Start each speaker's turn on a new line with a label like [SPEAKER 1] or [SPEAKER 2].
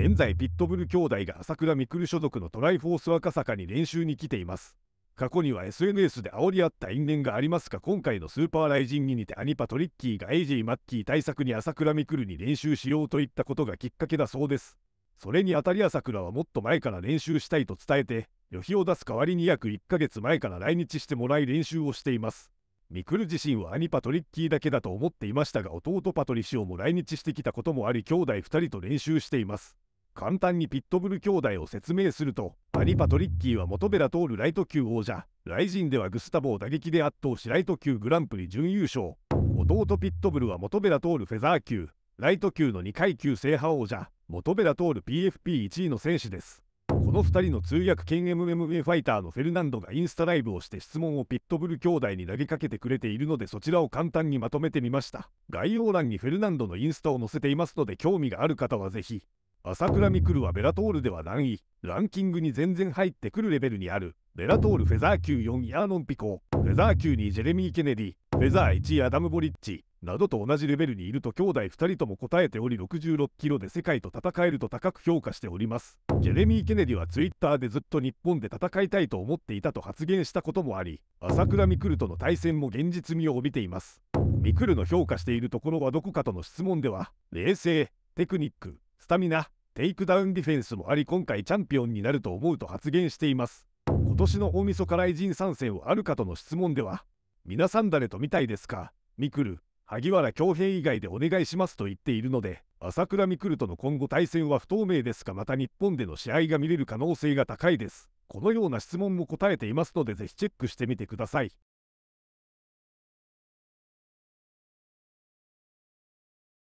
[SPEAKER 1] 現在ピットブル兄弟が朝倉未来所属のトライフォース赤坂に練習に来ています過去には SNS で煽り合った因縁がありますが今回のスーパーライジングにてアニパトリッキーが AJ マッキー対策に朝倉未来に練習しようといったことがきっかけだそうですそれにあたり朝倉はもっと前から練習したいと伝えて旅費を出す代わりに約1ヶ月前から来日してもらい練習をしていますミクル自身は兄パトリッキーだけだと思っていましたが弟パトリシオも来日してきたこともあり兄弟2人と練習しています簡単にピットブル兄弟を説明するとアニパトリッキーは元ベラトールライト級王者ライジンではグスタボを打撃で圧倒しライト級グランプリ準優勝弟ピットブルは元ベラトールフェザー級ライト級の2階級制覇王者元ベラトール PFP1 位の選手ですこの2人の通訳兼 MMA ファイターのフェルナンドがインスタライブをして質問をピットブル兄弟に投げかけてくれているのでそちらを簡単にまとめてみました概要欄にフェルナンドのインスタを載せていますので興味がある方はぜひ朝倉未来はベラトールでは難易ランキングに全然入ってくるレベルにあるベラトールフェザー級4ヤアーノンピコフェザー級2ジェレミー・ケネディフェザー1位アダム・ボリッチなどと同じレベルにいると兄弟2人とも答えており66キロで世界と戦えると高く評価しておりますジェレミー・ケネディはツイッターでずっと日本で戦いたいと思っていたと発言したこともあり朝倉未来との対戦も現実味を帯びています未来の評価しているところはどこかとの質問では冷静テクニックスタミナ、テイクダウンディフェンスもあり今回チャンピオンになると思うと発言しています。今年の大晦日雷人参戦はあるかとの質問では、皆さん誰と見たいですかミクル、萩原恭平以外でお願いしますと言っているので、朝倉未来との今後対戦は不透明ですがまた日本での試合が見れる可能性が高いです。このような質問も答えていますのでぜひチェックしてみてください。